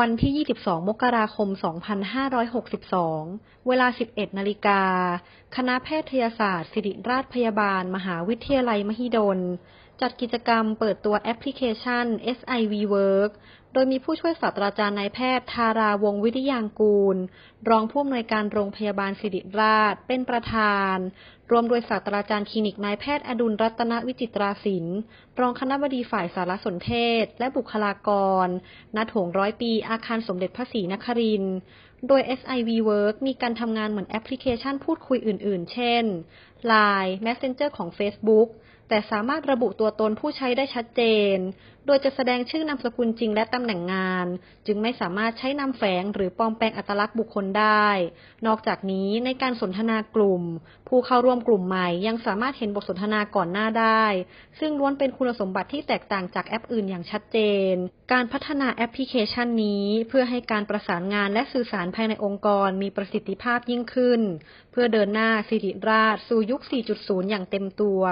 วันที่ 22 มกราคม 2562 เวลา 11นาฬิกา คณะแพทยศาสตร์ ศิริราชพยาบาล มหาวิทยาลัย มหิดล จัดกิจกรรมเปิดตัวแอปพลิเคชัน SIV Work โดยมีผู้ช่วยศาสตราจารย์นายแพทย์ ทาราวงวิทยางกูล รองผู้อำนวยการโรงพยาบาลสิริราชเป็นประธาน รวมโดยศาสตราจารย์คลินิกนายแพทย์ อดุลรัตนวิจิตราศิลป์รองคณะบดีฝ่ายสารสนเทศและบุคลากรณโถงร้อยปีอาคารสมเด็จพระศรีนครินทร์โดย SIV Work มีการทำงานเหมือนแอปพลิเคชันพูดคุยอื่น ๆ เช่น Line Messenger ของ Facebook แต่สามารถระบุตัวตนผู้ใช้ได้ชัดเจน โดยจะแสดงชื่อนามสกุลจริงและตำแหน่งงาน จึงไม่สามารถใช้นามแฝงหรือปลอมแปลงอัตลักษณ์บุคคลได้ นอกจากนี้ในการสนทนากลุ่ม ผู้เข้าร่วมกลุ่มใหม่ยังสามารถเห็นบทสนทนาก่อนหน้าได้ ซึ่งล้วนเป็นคุณสมบัติที่แตกต่างจากแอปอื่นอย่างชัดเจน การพัฒนาแอปพลิเคชันนี้ เพื่อให้การประสานงานและสื่อสารภายในองค์กร มีประสิทธิภาพยิ่งขึ้น เพื่อเดินหน้าสิริราชสู่ยุค 4.0 อย่างเต็มตัว